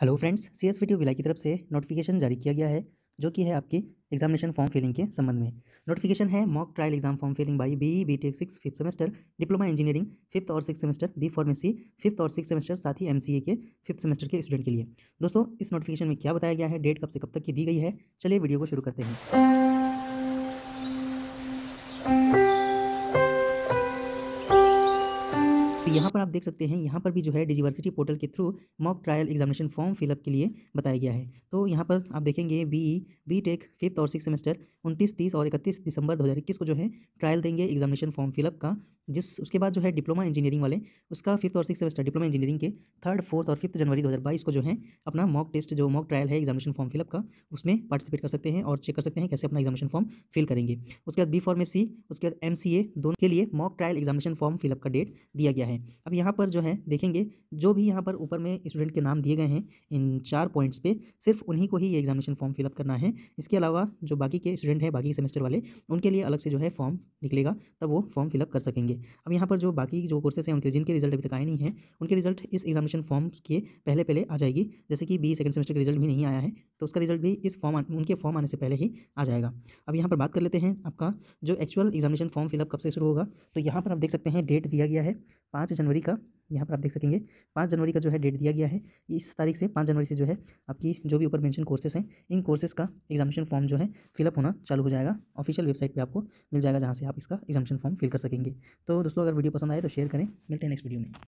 hello friends C S video विलाई की तरफ से नोटिफिकेशन जारी किया गया है जो कि है आपकी एग्जामिनेशन फॉर्म फिलिंग के संबंध में नोटिफिकेशन है mock trial exam form filling by B B tech six fifth semester diploma engineering fifth और six semester B pharmacy fifth और सिक्स सेमेस्टर साथ ही एम के फिफ्थ सेमेस्टर के स्टूडेंट के लिए दोस्तों इस नोटिफिकेशन में क्या बताया गया है डेट कब से कब तक की दी गई है चलिए वीडियो को शुरू करते हैं तो यहाँ पर आप देख सकते हैं यहाँ पर भी जो है डिजिवर्सिटी पोर्टल के through mock trial examination form fill up के लिए बताया गया है तो यहाँ पर आप देखेंगे बी बी टेक फिफ्थ और सिक्स सेमेस्टर उनतीस तीस और इकतीस दिसंबर दो को जो है ट्रायल देंगे एग्जामिनेशन फॉर्म फिलअप का जिस उसके बाद जो है डिप्लोमा इंजीनियरिंग वाले उसका फिफ्थ और सिक्स सेमेस्टर डिप्लोमा इंजीनियरिंग के थर्ड फोर्थ और फिफ्थ जनवरी 2022 को जो है अपना मॉक टेस्ट जो मॉक ट्रायल है एग्जामिनेशन फॉर्म फिलअप का उसमें पार्टिसिपेट कर सकते हैं और चेक कर सकते हैं कैसे अपना एग्जामिनेशन फॉर्म फिल करेंगे उसके बाद बी फॉर्म में सी उसके बाद एम दोनों के लिए mock trial examination form fill up का डेट दिया गया है अब यहाँ पर जो है देखेंगे जो भी यहाँ पर ऊपर में स्टूडेंट के नाम दिए गए हैं इन चार पॉइंट्स पर सिर्फ उन्हीं को ही ये एग्जामिनेशन फॉर्म फिलअप करना है इसके अलावा जो बाकी के स्टूडेंट हैं बाकी सेमेस्टर वाले उनके लिए अलग से जो है फॉर्म निकलेगा तब वो फॉर्म फिलअप कर सकेंगे अब यहाँ पर जो बाकी जो कोर्सेस हैं उनके जिनके रिजल्ट अभी तक आए नहीं है उनके रिजल्ट इस एग्जामिनेशन फॉर्म के पहले पहले आ जाएगी जैसे कि बी सेकंड सेमेस्टर का रिजल्ट भी नहीं आया है तो उसका रिजल्ट भी इस फॉर्म उनके फॉर्म आने से पहले ही आ जाएगा अब यहाँ पर बात कर लेते हैं आपका जो एक्चुअल एग्जामिनेशन फॉर्म फिलअप कब से शुरू होगा तो यहाँ पर आप देख सकते हैं डेट दिया गया है पाँच जनवरी का यहाँ पर आप देख सकेंगे पाँच जनवरी का जो है डेट दिया गया है इस तारीख से पाँच जनवरी से जो है आपकी जो भी ऊपर मेंशन कोर्सेज हैं इन कोर्सेज का एग्जामिशन फॉर्म जो है फिलअप होना चालू हो जाएगा ऑफिशियल वेबसाइट पर आपको मिल जाएगा जहाँ से आप इसका एग्जामिशन फॉर्म फिल कर सकेंगे तो दोस्तों अगर वीडियो पसंद आए तो शेयर करें मिलते हैं नेक्स्ट वीडियो में